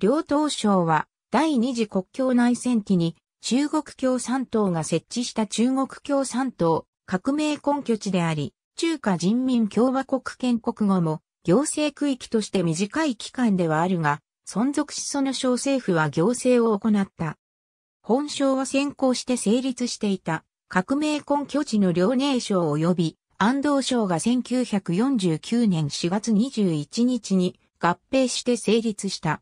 両党省は第二次国境内戦期に中国共産党が設置した中国共産党革命根拠地であり、中華人民共和国建国後も行政区域として短い期間ではあるが、存続しその小政府は行政を行った。本省は先行して成立していた革命根拠地の遼寧省及び安藤省が1949年4月21日に合併して成立した。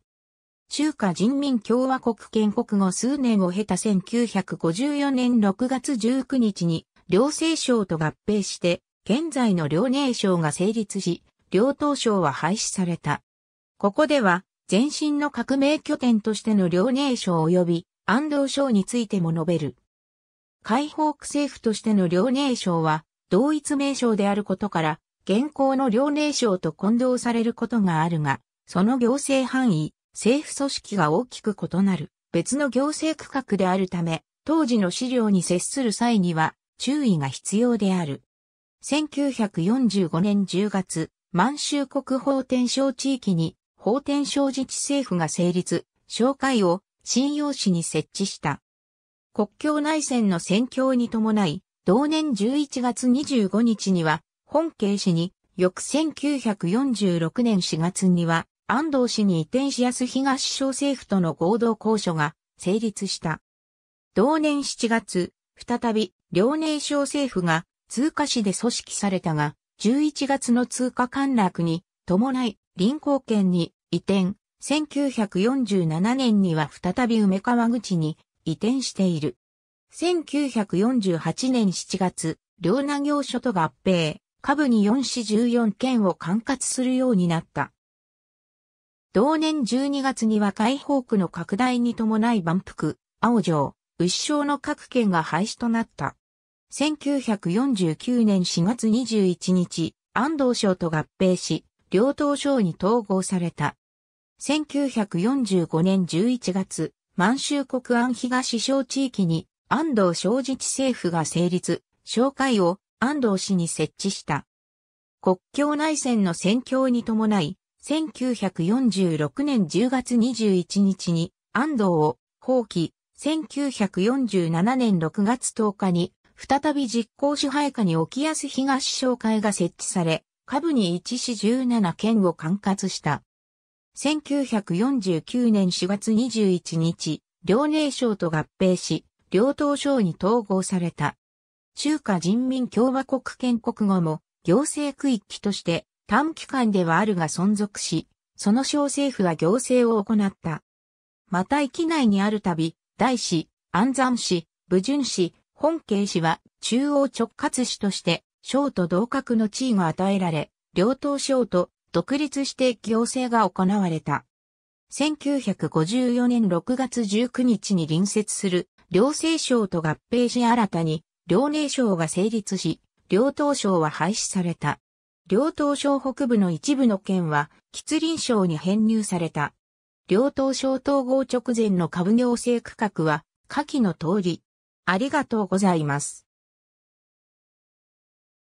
中華人民共和国建国後数年を経た1954年6月19日に、両政省と合併して、現在の両寧省が成立し、両党省は廃止された。ここでは、前身の革命拠点としての両寧省及び安藤省についても述べる。解放区政府としての両寧省は、同一名称であることから、現行の両寧省と混同されることがあるが、その行政範囲、政府組織が大きく異なる別の行政区画であるため、当時の資料に接する際には注意が必要である。1945年10月、満州国法天省地域に法天省自治政府が成立、紹会を信用紙に設置した。国境内戦の戦況に伴い、同年11月25日には、本慶市に、翌1946年4月には、安藤氏に移転しやす東省政府との合同交渉が成立した。同年7月、再び遼寧省政府が通貨市で組織されたが、11月の通貨陥落に伴い臨港県に移転、1947年には再び梅川口に移転している。1948年7月、両名行所と合併、下部に4市14県を管轄するようになった。同年12月には解放区の拡大に伴い万福、青城、牛省の各県が廃止となった。1949年4月21日、安藤省と合併し、両党省に統合された。1945年11月、満州国安東省地域に安藤省自治政府が成立、省会を安藤市に設置した。国境内戦の戦況に伴い、1946年10月21日に安藤を放棄、1947年6月10日に再び実行支配下に沖安東商会が設置され、下部に1市17県を管轄した。1949年4月21日、遼寧省と合併し、両東省に統合された。中華人民共和国建国後も行政区域として短期間ではあるが存続し、その小政府は行政を行った。また域内にあるたび、大市、安山市、武順市、本慶市は中央直轄市として、省と同格の地位が与えられ、両党省と独立して行政が行われた。1954年6月19日に隣接する両政省と合併し新たに両寧省が成立し、両党省は廃止された。両東省北部の一部の県は、吉林省に編入された。両東省統合直前の株行政区画は、下記の通り。ありがとうございます。